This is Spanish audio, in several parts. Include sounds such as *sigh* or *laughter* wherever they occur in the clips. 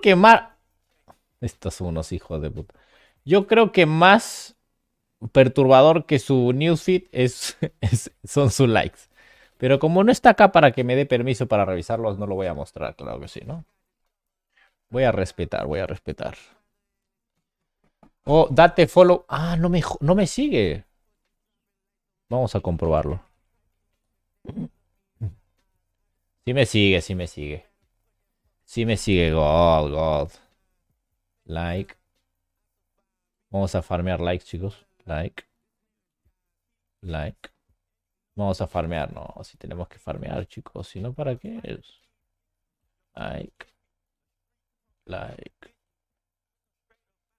que más... Estos son unos hijos de puta. Yo creo que más perturbador que su newsfeed *laughs* es, son sus likes. Pero como no está acá para que me dé permiso para revisarlos, no lo voy a mostrar, claro que sí, ¿no? Voy a respetar, voy a respetar. Oh, date follow. Ah, no me, no me sigue. Vamos a comprobarlo. Si me sigue, si me sigue. Si me sigue God, God. Like. Vamos a farmear likes, chicos. Like. Like. Vamos a farmear, no. Si tenemos que farmear, chicos. Si no, ¿para qué es? Like. Like.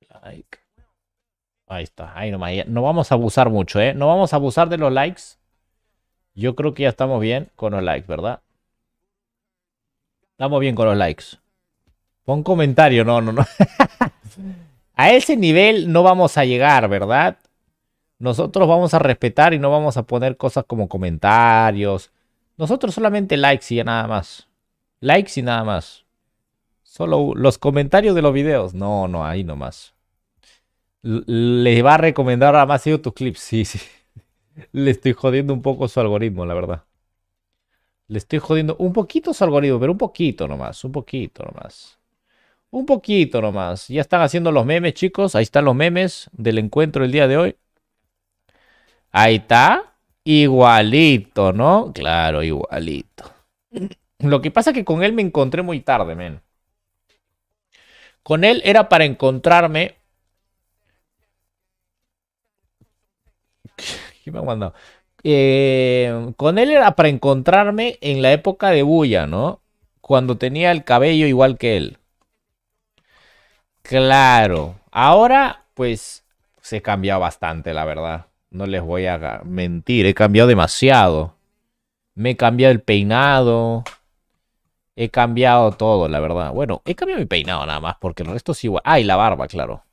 Like. Ahí está. Ahí No vamos a abusar mucho, ¿eh? No vamos a abusar de los likes. Yo creo que ya estamos bien con los likes, ¿verdad? Estamos bien con los likes. Pon comentario, no, no, no. *laughs* a ese nivel no vamos a llegar, ¿verdad? Nosotros vamos a respetar y no vamos a poner cosas como comentarios. Nosotros solamente likes y ya nada más. Likes y nada más. Solo los comentarios de los videos. No, no, ahí nomás. Les va a recomendar a más ellos tus clips. Sí, sí. *laughs* Le estoy jodiendo un poco su algoritmo, la verdad. Le estoy jodiendo un poquito su algoritmo, pero un poquito nomás, un poquito nomás. Un poquito nomás. Ya están haciendo los memes, chicos. Ahí están los memes del encuentro del día de hoy. Ahí está. Igualito, ¿no? Claro, igualito. Lo que pasa es que con él me encontré muy tarde, men. Con él era para encontrarme. *laughs* ¿Qué me ha mandado? Eh, con él era para encontrarme en la época de Bulla, ¿no? Cuando tenía el cabello igual que él. Claro. Ahora, pues, se ha cambiado bastante, la verdad. No les voy a mentir, he cambiado demasiado. Me he cambiado el peinado. He cambiado todo, la verdad. Bueno, he cambiado mi peinado nada más, porque el resto es igual. Ah, y la barba, claro.